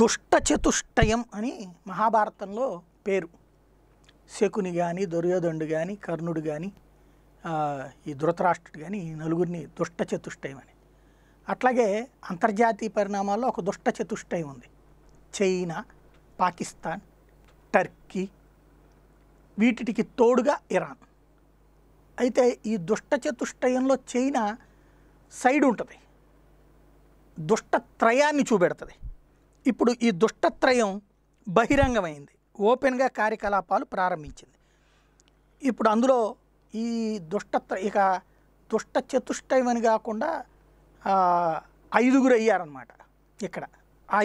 దుష్ట చతుష్టయం అని మహాభారతంలో పేరు శకుని కానీ దుర్యోధనుడు కానీ కర్ణుడు కానీ ఈ ధృతరాష్ట్రుడు కానీ ఈ నలుగురిని దుష్ట చతుష్టయం అని అట్లాగే అంతర్జాతీయ పరిణామాల్లో ఒక దుష్ట చతుష్టయం ఉంది చైనా పాకిస్తాన్ టర్కీ వీటికి తోడుగా ఇరాన్ అయితే ఈ దుష్ట చతుష్టయంలో చైనా సైడ్ ఉంటుంది దుష్ట త్రయాన్ని చూపెడుతుంది ఇప్పుడు ఈ దుష్టత్రయం బహిరంగమైంది ఓపెన్గా కార్యకలాపాలు ప్రారంభించింది ఇప్పుడు అందులో ఈ దుష్టత్ర ఇక దుష్ట చతుష్టయం అని కాకుండా ఐదుగురు అయ్యారనమాట ఇక్కడ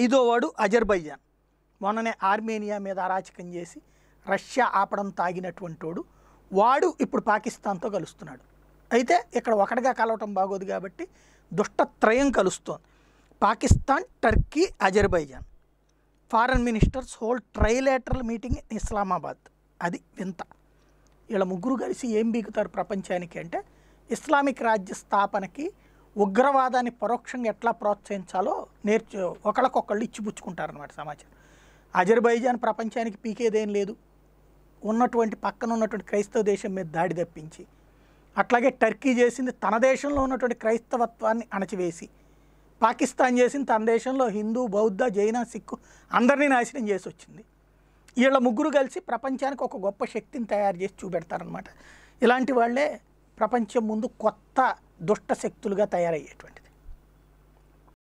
ఐదో వాడు అజర్బైజాన్ మొన్ననే ఆర్మేనియా మీద అరాచకం చేసి రష్యా ఆపడం తాగినటువంటి వాడు వాడు ఇప్పుడు పాకిస్తాన్తో కలుస్తున్నాడు అయితే ఇక్కడ ఒకటిగా కలవటం బాగోదు కాబట్టి దుష్టత్రయం కలుస్తోంది Pakistan Turkey Azerbaijan foreign ministers hold trilateral meeting in Islamabad అది వింత వీళ్ళ ముగ్గురు కలిసి ఏం బీగుతారు ప్రపంచానికి అంటే ఇస్లామిక్ రాజ్య స్థాపనకి ఉగ్రవాదాన్ని పరోక్షంగా ఎట్లా ప్రోత్సహించాలో నేర్చు ఒకళ్ళకొకళ్ళు ఇచ్చిపుచ్చుకుంటారనమాట సమాచారం అజర్బైజాన్ ప్రపంచానికి పీకేదేం లేదు ఉన్నటువంటి పక్కన ఉన్నటువంటి క్రైస్తవ దేశం మీద దాడి తప్పించి అట్లాగే టర్కీ చేసింది తన దేశంలో ఉన్నటువంటి క్రైస్తవత్వాన్ని అణచివేసి పాకిస్తాన్ చేసిన తన దేశంలో హిందూ బౌద్ధ జైన సిక్కు అందరినీ నాశనం చేసి వచ్చింది వీళ్ళ ముగ్గురు కలిసి ప్రపంచానికి ఒక గొప్ప శక్తిని తయారు చేసి చూపెడతారనమాట ఇలాంటి వాళ్ళే ప్రపంచం ముందు కొత్త దుష్ట శక్తులుగా తయారయ్యేటువంటి